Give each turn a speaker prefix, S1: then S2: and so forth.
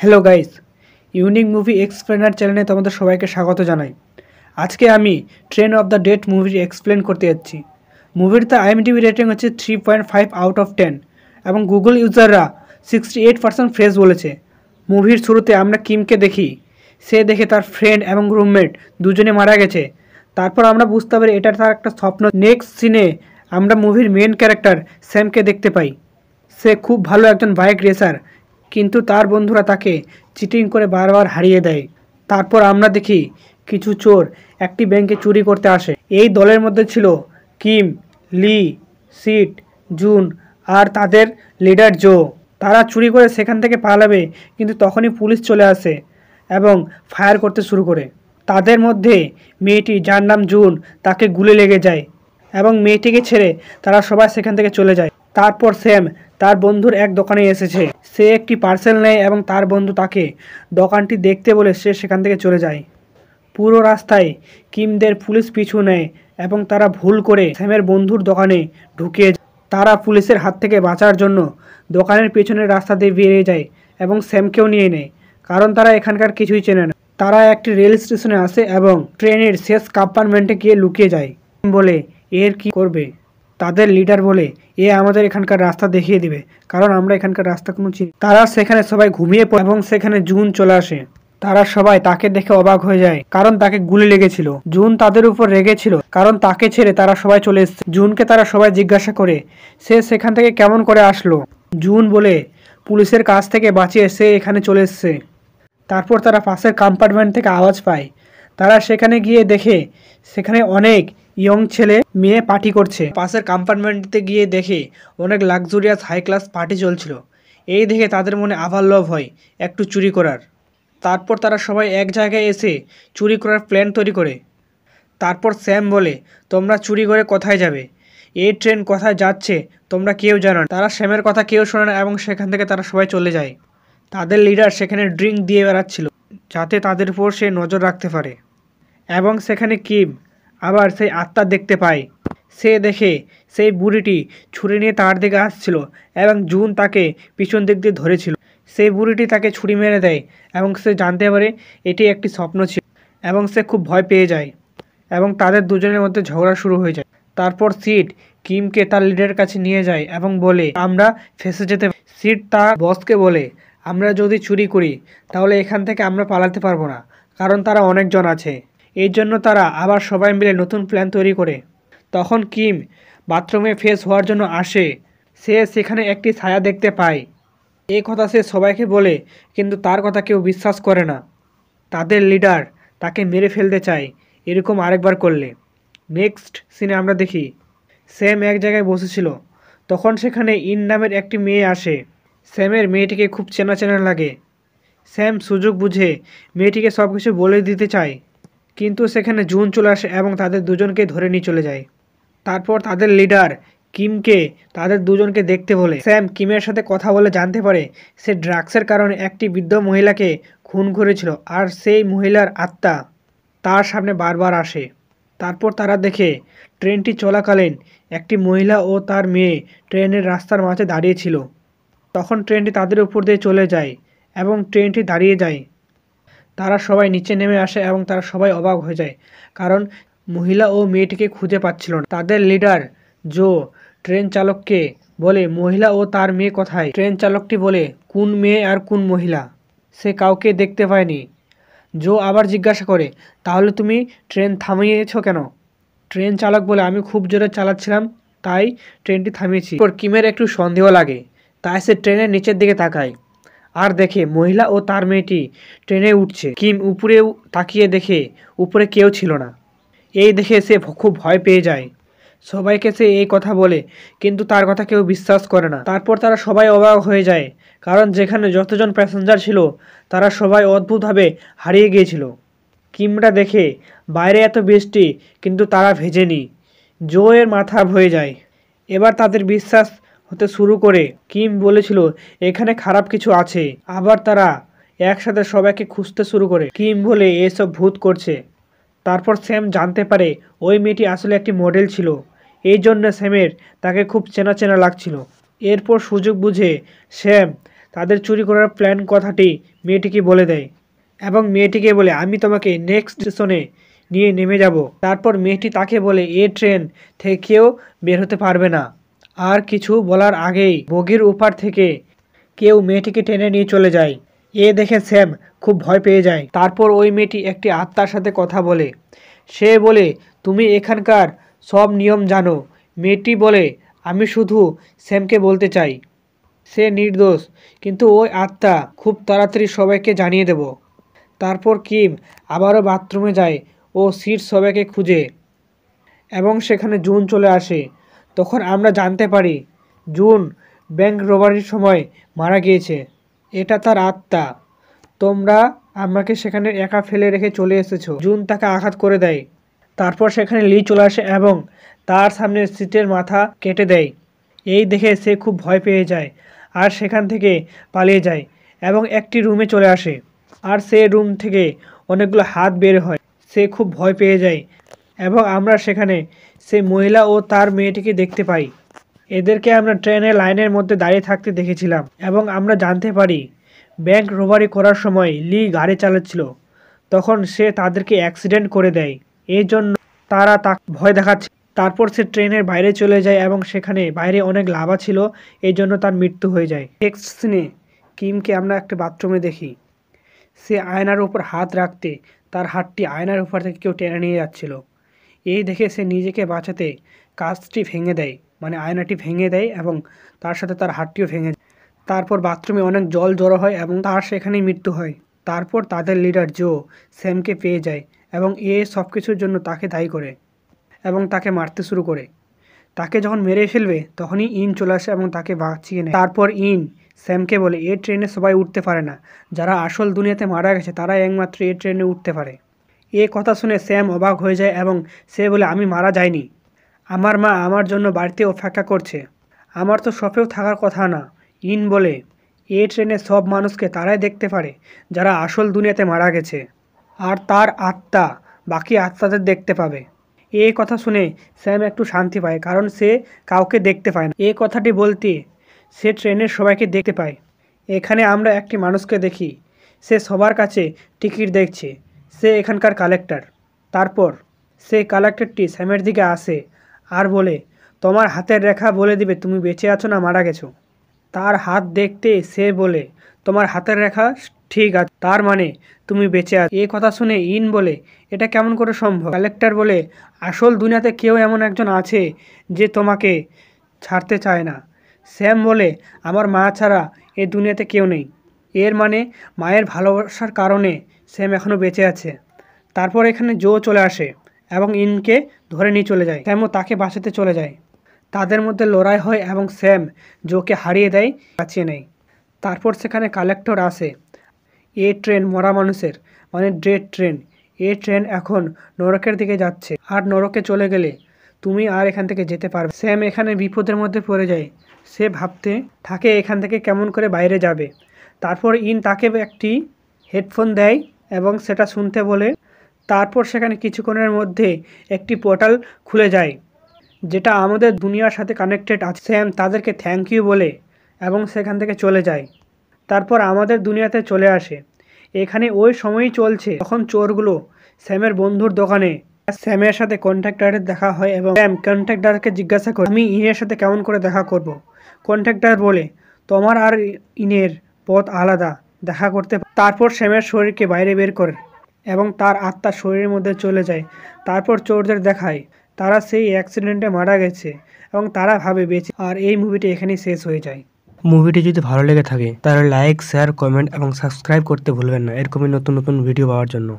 S1: Hello guys unique movie explainer চ্যানেলে তোমাদের সবাইকে স্বাগত জানাই আজকে আমি ট্রেন অফ দ্য ডেট মুভিটি এক্সপ্লেন করতে যাচ্ছি মুভির তা আইএমডিবি রেটিং হচ্ছে three point five out of ten এবং গুগল ইউজাররা সিক্সটি এইট পার্সেন্ট ফ্রেশ বলেছে মুভির শুরুতে আমরা কিমকে দেখি সে দেখে তার ফ্রেন্ড এবং রুমমেট দুজনে মারা গেছে তারপর আমরা বুঝতে পারি এটা তার একটা স্বপ্ন নেক্সট সিনে আমরা মুভির মেন ক্যারেক্টার স্যামকে দেখতে পাই সে খুব ভালো একজন বাইক রেসার কিন্তু তার বন্ধুরা তাকে চিটিং করে বারবার হারিয়ে দেয় তারপর আমরা দেখি কিছু চোর একটি ব্যাংকে চুরি করতে আসে এই দলের মধ্যে ছিল কিম লি সিট জুন আর তাদের লিডার জো তারা চুরি করে সেখান থেকে পালাবে কিন্তু তখনই পুলিশ চলে আসে এবং ফায়ার করতে শুরু করে তাদের মধ্যে মেয়েটি যার নাম জুন তাকে গুলি লেগে যায় এবং মেয়েটিকে ছেড়ে তারা সবাই সেখান থেকে চলে যায় তারপর স্যাম তার বন্ধুর এক দোকানে এসেছে সে একটি পার্সেল নেয় এবং তার বন্ধু তাকে দোকানটি দেখতে বলে সে সেখান থেকে চলে যায় পুরো রাস্তায় কিমদের পুলিশ পিছু নেয় এবং তারা ভুল করে স্যামের বন্ধুর দোকানে ঢুকিয়ে তারা পুলিশের হাত থেকে বাঁচার জন্য দোকানের পেছনের রাস্তা দিয়ে বেরিয়ে যায় এবং স্যামকেও নিয়ে নেয় কারণ তারা এখানকার কিছুই চেনে না তারা একটি রেল স্টেশনে আসে এবং ট্রেনের শেষ কাপার্টমেন্টে গিয়ে লুকিয়ে যায় বলে এর কি করবে তাদের লিডার বলে এ আমাদের এখানকার রাস্তা দেখিয়ে দিবে কারণ আমরা এখানকার রাস্তা কোনো চিনি তারা সেখানে সবাই ঘুমিয়ে পড়ে এবং সেখানে জুন চলে আসে তারা সবাই তাকে দেখে অবাক হয়ে যায় কারণ তাকে গুলি লেগেছিল জুন তাদের উপর রেগেছিল কারণ তাকে ছেড়ে তারা সবাই চলে এসছে জুনকে তারা সবাই জিজ্ঞাসা করে সে সেখান থেকে কেমন করে আসলো জুন বলে পুলিশের কাছ থেকে বাঁচিয়ে সে এখানে চলে এসছে তারপর তারা পাশের কম্পার্টমেন্ট থেকে আওয়াজ পায় তারা সেখানে গিয়ে দেখে সেখানে অনেক ইয়ং ছেলে মেয়ে পার্টি করছে পাশের কম্পার্টমেন্টে গিয়ে দেখে অনেক লাক্সুরিয়াস হাই ক্লাস পার্টি চলছিল এই দেখে তাদের মনে আবার লোভ হয় একটু চুরি করার তারপর তারা সবাই এক জায়গায় এসে চুরি করার প্ল্যান তৈরি করে তারপর স্যাম বলে তোমরা চুরি করে কোথায় যাবে এই ট্রেন কোথায় যাচ্ছে তোমরা কেউ জানো তারা স্যামের কথা কেউ শোনে না এবং সেখান থেকে তারা সবাই চলে যায় তাদের লিডার সেখানে ড্রিঙ্ক দিয়ে বেড়াচ্ছিল যাতে তাদের উপর সে নজর রাখতে পারে এবং সেখানে কিম আবার সেই আত্মা দেখতে পায় সে দেখে সেই বুড়িটি ছুরি নিয়ে তার দিকে আসছিল এবং জুন তাকে পিছন দিক দিয়ে ধরেছিল সেই বুড়িটি তাকে ছুরি মেরে দেয় এবং সে জানতে পারে এটি একটি স্বপ্ন ছিল এবং সে খুব ভয় পেয়ে যায় এবং তাদের দুজনের মধ্যে ঝগড়া শুরু হয়ে যায় তারপর সিট কিমকে তার লিডারের কাছে নিয়ে যায় এবং বলে আমরা ফেসে যেতে সিট তার বসকে বলে আমরা যদি চুরি করি তাহলে এখান থেকে আমরা পালাতে পারবো না কারণ তারা অনেকজন আছে এর জন্য তারা আবার সবাই মিলে নতুন প্ল্যান তৈরি করে তখন কিম বাথরুমে ফেস হওয়ার জন্য আসে সে সেখানে একটি ছায়া দেখতে পায় এই কথা সে সবাইকে বলে কিন্তু তার কথা কেউ বিশ্বাস করে না তাদের লিডার তাকে মেরে ফেলতে চায় এরকম আরেকবার করলে নেক্সট সিনে আমরা দেখি স্যাম এক জায়গায় বসেছিল তখন সেখানে ইন নামের একটি মেয়ে আসে স্যামের মেয়েটিকে খুব চেনা চেনা লাগে স্যাম সুযোগ বুঝে মেয়েটিকে সব কিছু বলে দিতে চায় কিন্তু সেখানে জুন চলে আসে এবং তাদের দুজনকে ধরে নিয়ে চলে যায় তারপর তাদের লিডার কিমকে তাদের দুজনকে দেখতে বলে স্যাম কিমের সাথে কথা বলে জানতে পারে সে ড্রাগসের কারণে একটি বৃদ্ধ মহিলাকে খুন করেছিল আর সেই মহিলার আত্মা তার সামনে বারবার আসে তারপর তারা দেখে ট্রেনটি চলাকালীন একটি মহিলা ও তার মেয়ে ট্রেনের রাস্তার মাঝে দাঁড়িয়েছিল তখন ট্রেনটি তাদের উপর দিয়ে চলে যায় এবং ট্রেনটি দাঁড়িয়ে যায় তারা সবাই নিচে নেমে আসে এবং তারা সবাই অবাক হয়ে যায় কারণ মহিলা ও মেয়েটিকে খুঁজে পাচ্ছিল না তাদের লিডার জো ট্রেন চালককে বলে মহিলা ও তার মেয়ে কোথায় ট্রেন চালকটি বলে কোন মেয়ে আর কোন মহিলা সে কাউকে দেখতে পায়নি জো আবার জিজ্ঞাসা করে তাহলে তুমি ট্রেন থামিয়েছ কেন ট্রেন চালক বলে আমি খুব জোরে চালাচ্ছিলাম তাই ট্রেনটি থামিয়েছি কিমের একটু সন্দেহ লাগে তাই সে ট্রেনের নিচের দিকে তাকায় আর দেখে মহিলা ও তার মেয়েটি ট্রেনে উঠছে কিম উপরে তাকিয়ে দেখে উপরে কেউ ছিল না এই দেখে সে খুব ভয় পেয়ে যায় সবাইকে সে এই কথা বলে কিন্তু তার কথা কেউ বিশ্বাস করে না তারপর তারা সবাই অবাক হয়ে যায় কারণ যেখানে যতজন প্যাসেঞ্জার ছিল তারা সবাই অদ্ভুতভাবে হারিয়ে গিয়েছিল কিমটা দেখে বাইরে এত বৃষ্টি কিন্তু তারা ভেজেনি জোয়ের মাথা ভয়ে যায় এবার তাদের বিশ্বাস হতে শুরু করে কিম বলেছিল এখানে খারাপ কিছু আছে আবার তারা একসাথে সবাইকে খুঁজতে শুরু করে কিম বলে এসব ভূত করছে তারপর স্যাম জানতে পারে ওই মেয়েটি আসলে একটি মডেল ছিল এই জন্য স্যামের তাকে খুব চেনা চেনা লাগছিল এরপর সুযোগ বুঝে স্যাম তাদের চুরি করার প্ল্যান কথাটি মেয়েটিকে বলে দেয় এবং মেয়েটিকে বলে আমি তোমাকে নেক্সট স্টেশনে নিয়ে নেমে যাব তারপর মেয়েটি তাকে বলে এ ট্রেন থেকেও বের হতে পারবে না আর কিছু বলার আগেই বগির উপার থেকে কেউ মেয়েটিকে টেনে নিয়ে চলে যায় এ দেখে স্যাম খুব ভয় পেয়ে যায় তারপর ওই মেয়েটি একটি আত্মার সাথে কথা বলে সে বলে তুমি এখানকার সব নিয়ম জানো মেয়েটি বলে আমি শুধু স্যামকে বলতে চাই সে নির্দোষ কিন্তু ওই আত্মা খুব তাড়াতাড়ি সবাইকে জানিয়ে দেব তারপর কিম আবারও বাথরুমে যায় ও সিট সবাইকে খুঁজে এবং সেখানে জুন চলে আসে তখন আমরা জানতে পারি জুন ব্যাংক রোবারির সময় মারা গিয়েছে এটা তার আত্মা তোমরা আমাকে সেখানে একা ফেলে রেখে চলে এসেছো জুন তাকে আঘাত করে দেয় তারপর সেখানে লি চলে আসে এবং তার সামনে সিটের মাথা কেটে দেয় এই দেখে সে খুব ভয় পেয়ে যায় আর সেখান থেকে পালিয়ে যায় এবং একটি রুমে চলে আসে আর সে রুম থেকে অনেকগুলো হাত বের হয় সে খুব ভয় পেয়ে যায় এবং আমরা সেখানে সেই মহিলা ও তার মেয়েটিকে দেখতে পাই এদেরকে আমরা ট্রেনের লাইনের মধ্যে দাঁড়িয়ে থাকতে দেখেছিলাম এবং আমরা জানতে পারি ব্যাংক রোবারি করার সময় লি গাড়ি চালাচ্ছিল তখন সে তাদেরকে অ্যাক্সিডেন্ট করে দেয় এই জন্য তারা তা ভয় দেখাচ্ছে তারপর সে ট্রেনের বাইরে চলে যায় এবং সেখানে বাইরে অনেক লাভা ছিল এই জন্য তার মৃত্যু হয়ে যায় নেক্সট সিনে কিমকে আমরা একটা বাথরুমে দেখি সে আয়নার উপর হাত রাখতে তার হাতটি আয়নার উপর থেকে কেউ টেনে নিয়ে যাচ্ছিল এই দেখে সে নিজেকে বাঁচাতে কাঁচটি ভেঙে দেয় মানে আয়নাটি ভেঙে দেয় এবং তার সাথে তার হাতটিও ভেঙে তারপর বাথরুমে অনেক জল জড়ো হয় এবং তার সেখানেই মৃত্যু হয় তারপর তাদের লিডার জো স্যামকে পেয়ে যায় এবং এ সব কিছুর জন্য তাকে দায়ী করে এবং তাকে মারতে শুরু করে তাকে যখন মেরে ফেলবে তখনই ইন চলে আসে এবং তাকে বাঁচিয়ে নেয় তারপর ইন স্যামকে বলে এ ট্রেনে সবাই উঠতে পারে না যারা আসল দুনিয়াতে মারা গেছে তারা একমাত্র এ ট্রেনে উঠতে পারে এ কথা শুনে স্যাম অবাক হয়ে যায় এবং সে বলে আমি মারা যায়নি আমার মা আমার জন্য বাড়িতে অপেক্ষা করছে আমার তো শপেও থাকার কথা না ইন বলে এ ট্রেনে সব মানুষকে তারাই দেখতে পারে যারা আসল দুনিয়াতে মারা গেছে আর তার আত্মা বাকি আত্মাদের দেখতে পাবে এ কথা শুনে স্যাম একটু শান্তি পায় কারণ সে কাউকে দেখতে পায় না এ কথাটি বলতে সে ট্রেনের সবাইকে দেখতে পায় এখানে আমরা একটি মানুষকে দেখি সে সবার কাছে টিকিট দেখছে সে এখানকার কালেক্টর তারপর সে কালেক্টরটি স্যামের দিকে আসে আর বলে তোমার হাতের রেখা বলে দিবে তুমি বেঁচে আছো না মারা গেছো তার হাত দেখতে সে বলে তোমার হাতের রেখা ঠিক আছে তার মানে তুমি বেঁচে আছো এই কথা শুনে ইন বলে এটা কেমন করে সম্ভব কালেক্টর বলে আসল দুনিয়াতে কেউ এমন একজন আছে যে তোমাকে ছাড়তে চায় না স্যাম বলে আমার মা ছাড়া এ দুনিয়াতে কেউ নেই এর মানে মায়ের ভালোবাসার কারণে স্যাম এখনও বেঁচে আছে তারপর এখানে জো চলে আসে এবং ইনকে ধরে নিয়ে চলে যায় স্যামও তাকে বাঁচাতে চলে যায় তাদের মধ্যে লড়াই হয় এবং স্যাম জোকে হারিয়ে দেয় বাঁচিয়ে নেয় তারপর সেখানে কালেক্টর আসে এ ট্রেন মরা মানুষের মানে ড্রেড ট্রেন এ ট্রেন এখন নরকের দিকে যাচ্ছে আর নরকে চলে গেলে তুমি আর এখান থেকে যেতে পারবে স্যাম এখানে বিপদের মধ্যে পড়ে যায় সে ভাবতে থাকে এখান থেকে কেমন করে বাইরে যাবে তারপর ইন তাকে একটি হেডফোন দেয় এবং সেটা শুনতে বলে তারপর সেখানে কিছুক্ষণের মধ্যে একটি পোর্টাল খুলে যায় যেটা আমাদের দুনিয়ার সাথে কানেক্টেড আছে স্যাম তাদেরকে থ্যাংক ইউ বলে এবং সেখান থেকে চলে যায় তারপর আমাদের দুনিয়াতে চলে আসে এখানে ওই সময়ই চলছে তখন চোরগুলো স্যামের বন্ধুর দোকানে স্যামের সাথে কন্ট্রাক্টারের দেখা হয় এবং স্যাম কন্ট্রাক্টারকে জিজ্ঞাসা করে আমি ইনের সাথে কেমন করে দেখা করব। কন্ট্রাক্টার বলে তোমার আর ইনের পথ আলাদা দেখা করতে তারপর শ্যামের শরীরকে বাইরে বের করে এবং তার আত্মা শরীরের মধ্যে চলে যায় তারপর চোরদের দেখায় তারা সেই অ্যাক্সিডেন্টে মারা গেছে এবং তারা ভাবে বেঁচে আর এই মুভিটি এখানেই শেষ হয়ে যায় মুভিটি যদি ভালো লেগে থাকে তাহলে লাইক শেয়ার কমেন্ট এবং সাবস্ক্রাইব করতে ভুলবেন না এরকমই নতুন নতুন ভিডিও পাওয়ার জন্য